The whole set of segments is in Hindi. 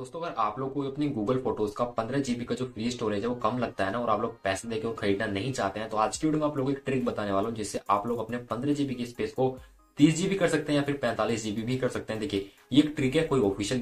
दोस्तों अगर आप लोग को अपनी गूगल फोटोज का पंद्रह जीबी का जो फ्री स्टोरेज है वो कम लगता है ना और आप लोग पैसे देकर खरीदना नहीं चाहते हैं तो आज की वीडियो में आप लोगों को एक ट्रिक बताने वाला हूँ जिससे आप लोग अपने पंद्रह जीबी की स्पेस को तीस जीबी कर सकते हैं या फिर पैंतालीस जीबी भी कर सकते हैं देखिए ये एक ट्रिक है कोई ऑफिशियल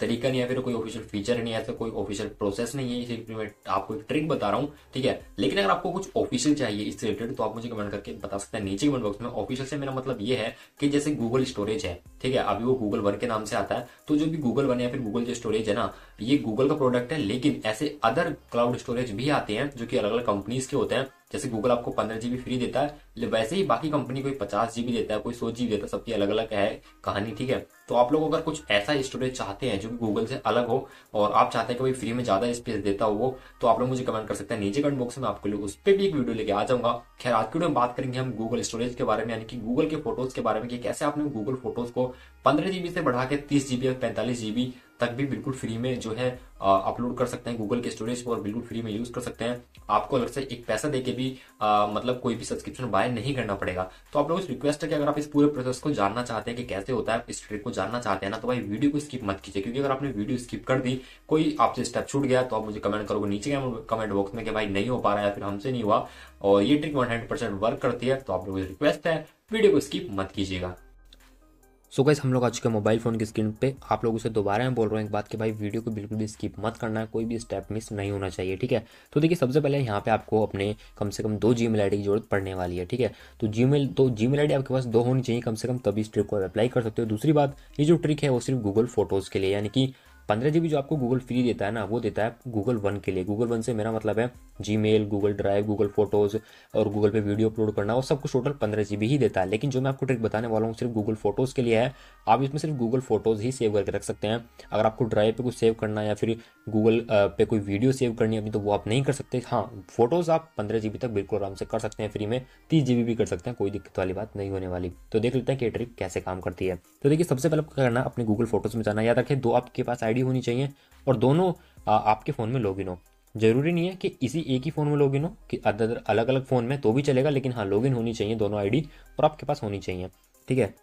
तरीका नहीं है फिर कोई ऑफिशियल फीचर नहीं है तो कोई ऑफिशियल प्रोसेस नहीं है इसलिए मैं आपको एक ट्रिक बता रहा हूँ ठीक है लेकिन अगर आपको कुछ ऑफिशियल चाहिए इस रिलेटेड तो आप मुझे कमेंट करके बता सकते हैं नीचे कमेंट बॉक्स में ऑफिशियल से मेरा मतलब ये है कि जैसे गूगल स्टोरेज है ठीक है अभी वो गूगल वन के नाम से आता है तो जो भी गूगल वन या फिर गूगल जो स्टोरेज है ना ये गूगल का प्रोडक्ट है लेकिन ऐसे अदर क्लाउड स्टोरेज भी आते हैं जो कि अलग अलग कंपनीज के होते हैं जैसे गूगल आपको पंद्रह जीबी फ्री देता है वैसे ही बाकी कंपनी कोई पचास जीबी देता है कोई सौ जीबी देता है सबकी अलग अलग है कहानी ठीक है तो आप लोग अगर कुछ ऐसा स्टोरेज चाहते हैं जो गूगल से अलग हो और आप चाहते हैं कि फ्री में ज्यादा स्पेस देता हो वो तो आप लोग मुझे कमेंट कर सकते हैं नीचे कमेंट बॉक्स में आपके लिए उस पर भी एक वीडियो लेके आ जाऊंगा खैर आज की वीडियो में बात करेंगे हम गूगल स्टोरेज के बारे में यानी कि गूगल के फोटोज के बारे में कि कैसे आपने गूगल फोटोज को पंद्रह जीबी से बढ़ा के तीस जीबी या पैंतालीस जीबी तक भी बिल्कुल फ्री में जो है अपलोड कर सकते हैं गूगल के स्टोरेज पर बिल्कुल फ्री में यूज कर सकते हैं आपको अलग से एक पैसा देके भी आ, मतलब कोई भी सब्सक्रिप्शन बाय नहीं करना पड़ेगा तो आप लोग इस रिक्वेस्ट है कि अगर आप इस पूरे प्रोसेस को जानना चाहते हैं कि कैसे होता है इस ट्रिक को जानना चाहते हैं ना तो भाई वीडियो को स्किप मत कीजिए क्योंकि अगर आपने वीडियो स्किप कर दी कोई आपसे स्टेप छूट गया तो आप मुझे कमेंट करोगे नीचे कमेंट बॉक्स में कि भाई नहीं हो पा रहा है फिर हमसे नहीं हुआ और ये ट्रिक वन वर्क करती है तो आप लोगों रिक्वेस्ट है वीडियो को स्किप मत कीजिएगा सो so गाइस हम लोग आज के मोबाइल फ़ोन की स्क्रीन पे आप लोगों से दोबारा मैं बोल रहा हूँ एक बात कि भाई वीडियो को बिल्कुल भी स्किप मत करना है कोई भी स्टेप मिस नहीं होना चाहिए ठीक है तो देखिए सबसे पहले यहाँ पे आपको अपने कम से कम दो जी मेल की जरूरत पड़ने वाली है ठीक है तो जी मेल तो जी मेल आपके पास दो होनी चाहिए कम से कम तभी इस ट्रिक को अप्लाई कर सकते हो दूसरी बात ये जो ट्रिक है वो सिर्फ गूगल फोटोज़ के लिए यानी कि पंद्रह जी जो आपको गूगल फ्री देता है ना वो देता है गूगल वन के लिए गूगल वन से मेरा मतलब है Gmail Google Drive Google Photos और गूगल पे वीडियो अपलोड करना वो सब कुछ टोटल पंद्रह जी ही देता है लेकिन जो मैं आपको ट्रिक बताने वाला हूँ सिर्फ गूगल फोटोज़ के लिए है आप इसमें सिर्फ गूगल फोटोज़ ही सेव करके रख सकते हैं अगर आपको ड्राइव पे कुछ सेव करना या फिर गूगल पे कोई वीडियो सेव करनी है अपनी तो वो आप नहीं कर सकते हाँ फोटोज़ आप पंद्रह जी तक बिल्कुल आराम से कर सकते हैं फ्री में तीस जी भी कर सकते हैं कोई दिक्कत वाली बात नहीं होने वाली तो देख लेते हैं कि ट्रिक कैसे काम करती है तो देखिए सबसे पहले आपको करना अपने गूगल फोटोज़ में जाना याद रखें दो आपके पास आई आईडी होनी चाहिए और दोनों आपके फ़ोन में लॉगिन हो ज़रूरी नहीं है कि इसी एक ही फ़ोन में लॉगिन हो कि अदर अलग अलग फ़ोन में तो भी चलेगा लेकिन हाँ लॉगिन होनी चाहिए दोनों आईडी और आपके पास होनी चाहिए ठीक है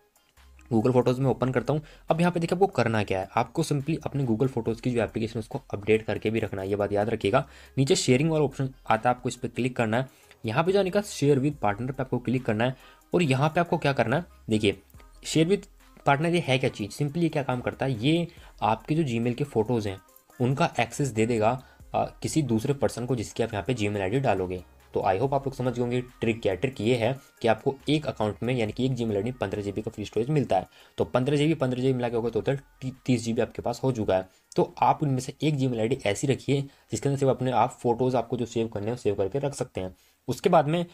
गूगल फोटोज़ में ओपन करता हूँ अब यहाँ पे देखिए आपको करना क्या है आपको सिंपली अपने गूगल फोटोज़ की जो एप्लीकेशन है उसको अपडेट करके भी रखना है ये बात याद रखिएगा नीचे शेयरिंग वाला ऑप्शन आता है आपको इस पर क्लिक करना है यहाँ पे जाने का शेयर विद पार्टनर पे आपको क्लिक करना है और यहाँ पे आपको क्या करना है देखिए शेयर विद पार्टनर ये है क्या चीज़ सिंपली क्या काम करता है ये आपके जो जीमेल के फ़ोटोज़ हैं उनका एक्सेस दे देगा आ, किसी दूसरे पर्सन को जिसकी आप यहाँ पे जीमेल आईडी डालोगे तो आई होप आप लोग समझ गए होंगे ट्रिक क्या ट्रिक ये है कि आपको एक अकाउंट में यानी कि एक जी मेल आई पंद्रह जी का फ्री स्टोरेज मिलता है तो पंद्रह जी बी पंद्रह जी मिला के होगा टोटल तो तीस जी आपके पास हो चुका है तो आप उनमें से एक जी मेल आई ऐसी रखिए जिसके अंदर सिर्फ अपने आप फोटोज़ आपको जो सेव करने हैं सेव करके रख सकते हैं उसके बाद में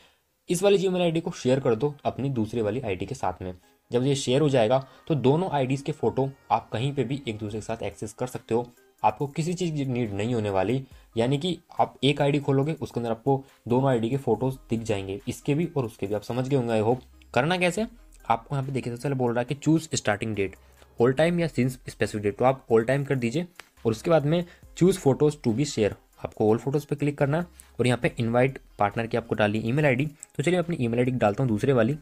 इस वाली जी मेल आई को शेयर कर दो अपनी दूसरे वाली आई के साथ में जब ये शेयर हो जाएगा तो दोनों आईडीज़ के फ़ोटो आप कहीं पे भी एक दूसरे के साथ एक्सेस कर सकते हो आपको किसी चीज़ की नीड नहीं होने वाली यानी कि आप एक आईडी खोलोगे उसके अंदर आपको दोनों आईडी के फ़ोटोज़ दिख जाएंगे इसके भी और उसके भी आप समझ गए होंगे आई होप करना कैसे आपको यहाँ पे देखिए सबसे पहले बोल रहा है कि choose starting date all time या सिंस स्पेसिफिक डेट तो आप ऑल टाइम कर दीजिए और उसके बाद में choose photos to be share आपको ओल्ड फोटोज़ पे क्लिक करना है और यहाँ पे इनवाइट पार्टनर की आपको डाली ईमेल आईडी तो चलिए अपनी ईमेल आईडी डालता हूँ दूसरे वाली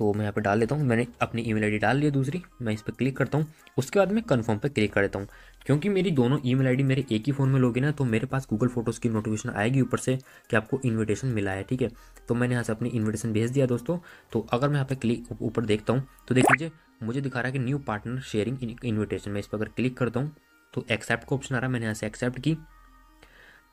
तो मैं यहाँ पर डाल देता हूँ मैंने अपनी ईमेल आईडी डाल लिया दूसरी मैं इस पर क्लिक करता हूँ उसके बाद मैं कन्फर्म पर क्लिक कर देता हूँ क्योंकि मेरी दोनों ईमेल आईडी मेरे एक ही फ़ोन में लोगे ना तो मेरे पास गूगल फोटोज़ की नोटिफिकेशन आएगी ऊपर से कि आपको इन्विटेशन मिला है ठीक है तो मैंने यहाँ से अपनी इन्विटेशन भेज दिया दोस्तों तो अगर मैं यहाँ पर क्लिक ऊपर देखता हूँ तो देख लीजिए मुझे दिखा रहा है कि न्यू पार्टनर शेयरिंग इन्विटेशन मैं इस पर अगर क्लिक करता हूँ तो एक्सेप्ट का ऑप्शन आ रहा है मैंने यहाँ से एक्सेप्ट की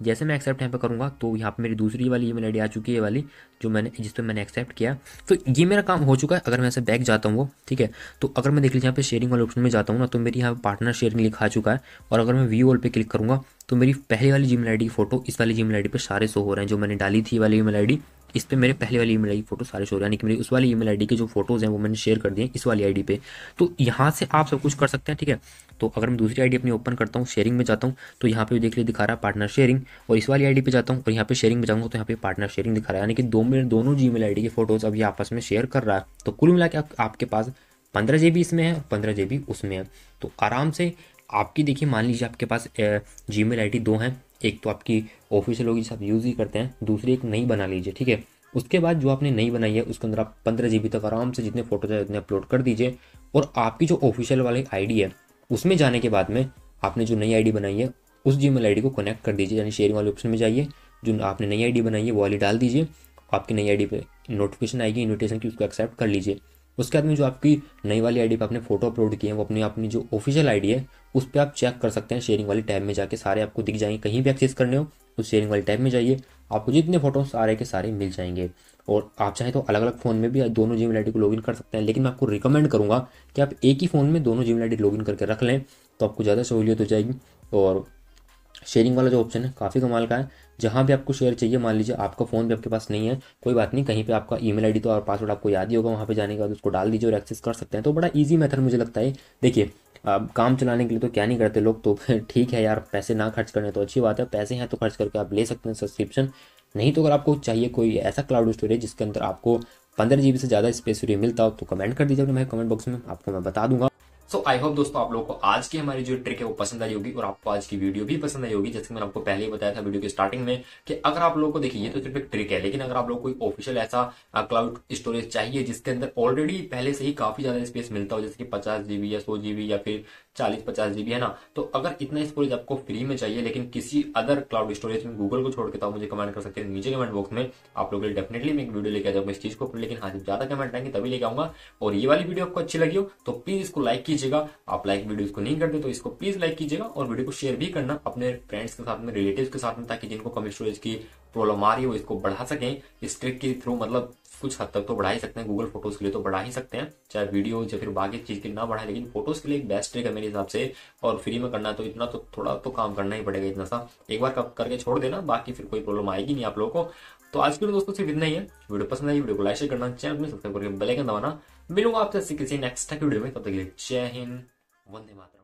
जैसे मैं एक्सेप्ट यहाँ पे करूँगा तो यहाँ पे मेरी दूसरी वाली ईमेल आई आ चुकी है वाली जो मैंने जिस पर मैंने एक्सेप्ट किया तो ये मेरा काम हो चुका है अगर मैं ऐसे बैक जाता हूँ ठीक है तो अगर मैं देख लीजिए यहाँ पे शेयरिंग वाले ऑप्शन में जाता हूँ ना तो मेरी यहाँ पार्टनर शेयरिंग लिखा आ चुका है और अगर मैं व्यू ऑल पर क्लिक करूँगा तो मेरी पहली वाली जी मेल की फ़ोटो इस वाली जी मेल पे सारे शो हो रहे हैं जो मैंने डाली थी वाली ई मेल इस पर मेरे पहले वाली ईमेल आईडी फोटो सारे शो यानी कि मेरी उस वाली ईमेल आईडी के जो फोटोज़ हैं वो मैंने शेयर कर दिए इस वाली आईडी पे तो यहाँ से आप सब कुछ कर सकते हैं ठीक है तो अगर मैं दूसरी आईडी अपनी ओपन करता हूँ शेयरिंग में जाता हूँ तो यहाँ पे देख लिया दिखा रहा है पार्टनर शेयरिंग और इस वाली आईडी पे जाता हूँ और यहाँ पे शेयरिंग में जाऊँगा तो यहाँ पे पार्टनर शेयरिंग दिखा रहा है यानी कि दो मेरे दोनों जी मेल के फोटोज़ अभी आपस में शेयर कर रहा है तो कुल मिला के आपके पास पंद्रह जी इसमें है और पंद्रह जी उसमें है तो आराम से आपकी देखिए मान लीजिए आपके पास जी मेल दो हैं एक तो आपकी ऑफिशियल होगी आप यूज़ ही करते हैं दूसरी एक नई बना लीजिए ठीक है उसके बाद जो आपने नई बनाई है उसके अंदर आप पंद्रह जी तक आराम से जितने फोटोज है उतने अपलोड कर दीजिए और आपकी जो ऑफिशियल वाली आईडी है उसमें जाने के बाद में आपने जो नई आईडी बनाई है उस जी मेल को कनेक्ट कर दीजिए यानी शेयरिंग वाले ऑप्शन में जाइए जो आपने नई आईडी बनाई है वो वाली डाल दीजिए आपकी नई आईडी पे नोटिफिकेशन आएगी इनविटेशन की उसको एक्सेप्ट कर लीजिए उसके बाद में जो आपकी नई वाली आईडी पे आपने फोटो अपलोड किए हैं वो अपनी अपनी जो ऑफिशियल आईडी है उस पर आप चेक कर सकते हैं शेयरिंग वाली टैब में जाके सारे आपको दिख जाएंगे कहीं भी एक्सेस करने हो उस शेयरिंग वाली टैब में जाइए आपको जितने फोटो सारे के सारे मिल जाएंगे और आप चाहें तो अलग अलग फ़ोन में भी दोनों जी मेल को लॉगिन कर सकते हैं लेकिन मैं आपको रिकमेंड करूँगा कि आप एक ही फ़ोन में दोनों जी मेल लॉगिन करके रख लें तो आपको ज़्यादा सहूलियत हो जाएगी और शेयरिंग वाला जो ऑप्शन है काफ़ी कमाल का है जहाँ भी आपको शेयर चाहिए मान लीजिए आपका फ़ोन भी आपके पास नहीं है कोई बात नहीं कहीं पे आपका ईमेल आईडी तो और पासवर्ड आपको याद ही होगा वहाँ पे जाने के बाद उसको डाल दीजिए और एक्सेस कर सकते हैं तो बड़ा इजी मेथड मुझे लगता है देखिए आप काम चलाने के लिए तो क्या नहीं करते लोग तो ठीक है यार पैसे ना खर्च करने तो अच्छी बात है पैसे हैं तो खर्च करके आप ले सकते हैं सब्सक्रिप्शन नहीं तो अगर आपको चाहिए कोई ऐसा क्लाउड स्टोरेज जिसके अंदर आपको पंद्रह जी से ज़्यादा स्पेस फ्री मिलता हो तो कमेंट कर दीजिए अपने कमेंट बॉक्स में आपको मैं बता दूंगा सो आई होप दोस्तों आप लोगों को आज की हमारी जो ट्रिक है वो पसंद आई होगी और आपको आज की वीडियो भी पसंद आई होगी जैसे मैंने आपको पहले ही बताया था वीडियो के स्टार्टिंग में कि अगर आप लोगों को देखिए ये तो सिर्फ एक ट्रिक है लेकिन अगर आप लोग कोई ऑफिशियल ऐसा क्लाउड स्टोरेज चाहिए जिसके अंदर ऑलरेडी पहले से ही काफी ज्यादा स्पेस मिलता हो जैसे कि पचास जीबी या सौ जीबी या फिर चालीस पचास जीबी है ना तो अगर इतना स्टोरेज आपको फ्री में चाहिए लेकिन किसी अदर क्लाउड स्टोरेज में गूगल को छोड़ के तो मुझे कमेंट कर सकते हैं नीचे कमेंट बॉक्स में आप लोगों के लिए डेफिनेटली मैं एक वीडियो लेके आ जाऊंगा इस चीज को लेकिन हाँ ज्यादा कमेंट आएंगे तभी लेके आऊंगा और ये वाली वीडियो आपको अच्छी लगी हो तो प्लीज इसको लाइक कीजिएगा आप लाइक वीडियो को नहीं करते तो इसको प्लीज लाइक कीजिएगा और वीडियो को शेयर भी करना अपने फ्रेंड्स के साथ में रिलेटिव के साथ में ताकि जिनको कम स्टोरेज की प्रोलमारी हो तो इसको बढ़ा सकें इस ट्रिक के थ्रू मतलब कुछ हद तक तो बढ़ा ही सकते हैं गूगल फोटोज के लिए तो बढ़ा ही सकते हैं चाहे वीडियो या फिर बाकी चीज़ के लिए ना बढ़ाए लेकिन फोटोज के लिए एक बेस्ट ट्रिक है मेरे हिसाब से और फ्री में करना तो इतना तो थोड़ा तो काम करना ही पड़ेगा इतना सा एक बार करके छोड़ देना बाकी फिर कोई प्रॉब्लम आएगी नहीं आप लोगों को तो आज के लिए तो दोस्तों सिर्फ इतना ही है वीडियो पसंद आई वीडियो को लाइक शेयर करना चैनल में सब्सक्राइब करके बेलाइकन दबाना मिलूंगा आपसे किसी नेक्स्ट वीडियो में तब तक जय हिंद वंदे माता